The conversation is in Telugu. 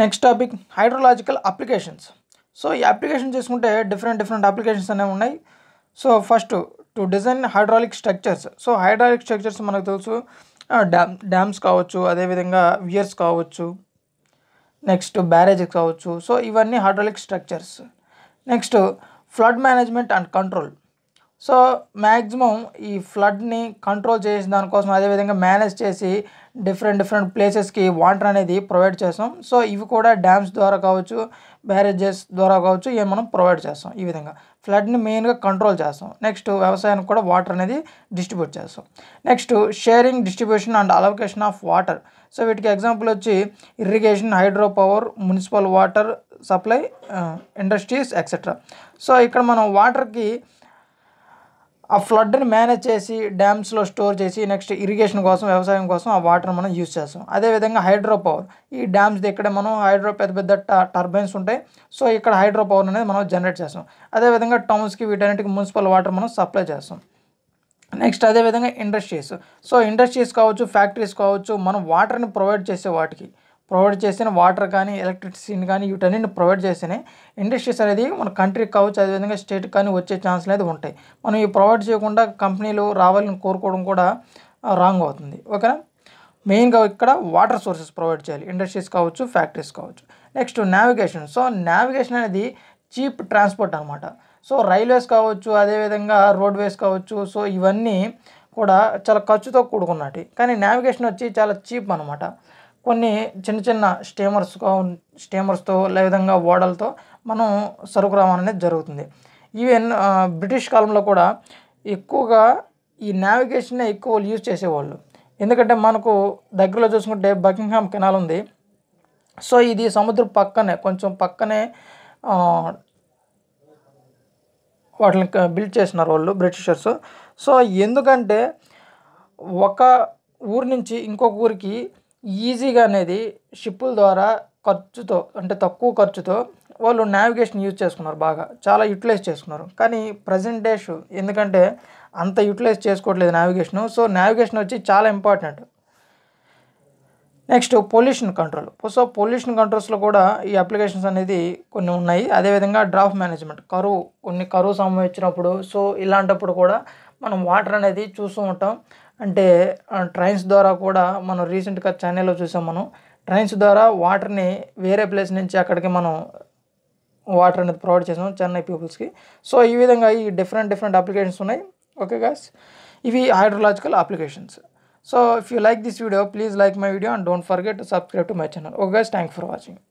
next topic hydrological applications so ఈ అప్లికేషన్ చేసుకుంటే డిఫరెంట్ డిఫరెంట్ అప్లికేషన్స్ అనేవి ఉన్నాయి so first to design hydraulic structures so hydraulic structures మనకు తెలుసు డ్యామ్ డ్యామ్స్ కావచ్చు అదేవిధంగా వియర్స్ కావచ్చు నెక్స్ట్ బ్యారేజెస్ కావచ్చు సో ఇవన్నీ hydraulic structures next flood management and control so maximum ఈ ఫ్లడ్ని కంట్రోల్ చేసిన దానికోసం అదేవిధంగా మేనేజ్ చేసి డిఫరెంట్ డిఫరెంట్ ప్లేసెస్కి వాటర్ అనేది ప్రొవైడ్ చేస్తాం సో ఇవి కూడా డ్యామ్స్ ద్వారా కావచ్చు బ్యారేజెస్ ద్వారా కావచ్చు ఇవి మనం ప్రొవైడ్ చేస్తాం ఈ విధంగా ఫ్లడ్ని మెయిన్గా కంట్రోల్ చేస్తాం నెక్స్ట్ వ్యవసాయానికి కూడా వాటర్ అనేది డిస్ట్రిబ్యూట్ చేస్తాం next sharing distribution and allocation of water so వీటికి ఎగ్జాంపుల్ వచ్చి irrigation hydro power municipal water supply industries etcetera so ఇక్కడ మనం వాటర్కి ఆ ఫ్లడ్ని మేనేజ్ చేసి డ్యామ్స్లో స్టోర్ చేసి నెక్స్ట్ ఇరిగేషన్ కోసం వ్యవసాయం కోసం ఆ వాటర్ మనం యూజ్ చేస్తాం అదేవిధంగా హైడ్రో పవర్ ఈ డ్యామ్స్ దగ్గర మనం హైడ్రో పెద్ద పెద్ద టర్బైన్స్ ఉంటాయి సో ఇక్కడ హైడ్రో పవర్ అనేది మనం జనరేట్ చేస్తాం అదేవిధంగా టౌన్స్కి వీటన్నిటికి మున్సిపల్ వాటర్ మనం సప్లై చేస్తాం నెక్స్ట్ అదేవిధంగా ఇండస్ట్రీస్ సో ఇండస్ట్రీస్ కావచ్చు ఫ్యాక్టరీస్ కావచ్చు మనం వాటర్ని ప్రొవైడ్ చేసే వాటికి ప్రొవైడ్ చేసిన వాటర్ కానీ ఎలక్ట్రిసిటీని కానీ వీటన్నింటిని ప్రొవైడ్ చేసినాయి ఇండస్ట్రీస్ అనేది మన కంట్రీకి కావచ్చు అదేవిధంగా స్టేట్ కానీ వచ్చే ఛాన్స్లు అనేది ఉంటాయి మనం ఈ ప్రొవైడ్ చేయకుండా కంపెనీలు రావాలని కోరుకోవడం కూడా రాంగ్ అవుతుంది ఓకేనా మెయిన్గా ఇక్కడ వాటర్ సోర్సెస్ ప్రొవైడ్ చేయాలి ఇండస్ట్రీస్ కావచ్చు ఫ్యాక్టరీస్ కావచ్చు నెక్స్ట్ నావిగేషన్ సో నావిగేషన్ అనేది చీప్ ట్రాన్స్పోర్ట్ అనమాట సో రైల్వేస్ కావచ్చు అదేవిధంగా రోడ్వేస్ కావచ్చు సో ఇవన్నీ కూడా చాలా ఖర్చుతో కూడుకున్నటి కానీ నావిగేషన్ వచ్చి చాలా చీప్ అనమాట కొన్ని చిన్న చిన్న స్టీమర్స్గా స్టీమర్స్తో విధంగా ఓడలతో మనం సరుకు రవాణా అనేది జరుగుతుంది ఈవెన్ బ్రిటిష్ కాలంలో కూడా ఎక్కువగా ఈ నావిగేషన్నే ఎక్కువ యూజ్ చేసేవాళ్ళు ఎందుకంటే మనకు దగ్గరలో చూసుకుంటే బకింగ్హామ్ కెనాల్ ఉంది సో ఇది సముద్రం పక్కనే కొంచెం పక్కనే వాటిని బిల్డ్ చేసినారు వాళ్ళు బ్రిటిషర్స్ సో ఎందుకంటే ఒక ఊరి నుంచి ఇంకొక ఊరికి ఈజీగా అనేది షిప్పుల ద్వారా ఖర్చుతో అంటే తక్కువ ఖర్చుతో వాళ్ళు నావిగేషన్ యూజ్ చేసుకున్నారు బాగా చాలా యూటిలైజ్ చేసుకున్నారు కానీ ప్రజెంట్ డేషు ఎందుకంటే అంత యూటిలైజ్ చేసుకోవట్లేదు నావిగేషను సో నావిగేషన్ వచ్చి చాలా important next pollution control so pollution కంట్రోల్స్లో కూడా ఈ అప్లికేషన్స్ అనేది కొన్ని ఉన్నాయి అదేవిధంగా డ్రాఫ్ట్ మేనేజ్మెంట్ కరువు కొన్ని కరువు సంభవించినప్పుడు సో ఇలాంటప్పుడు కూడా మనం వాటర్ అనేది చూస్తూ ఉంటాం అంటే ట్రైన్స్ ద్వారా కూడా మనం రీసెంట్గా చెన్నైలో చూసాం మనం ట్రైన్స్ ద్వారా వాటర్ని వేరే ప్లేస్ నుంచి అక్కడికి మనం వాటర్ అనేది ప్రొవైడ్ చేసాం చెన్నై పీపుల్స్కి సో ఈ విధంగా ఈ డిఫరెంట్ డిఫరెంట్ అప్లికేషన్స్ ఉన్నాయి ఓకే గాస్ ఇవి hydrological applications so if you like this video please like my video and don't forget subscribe to my channel okay guys thank for watching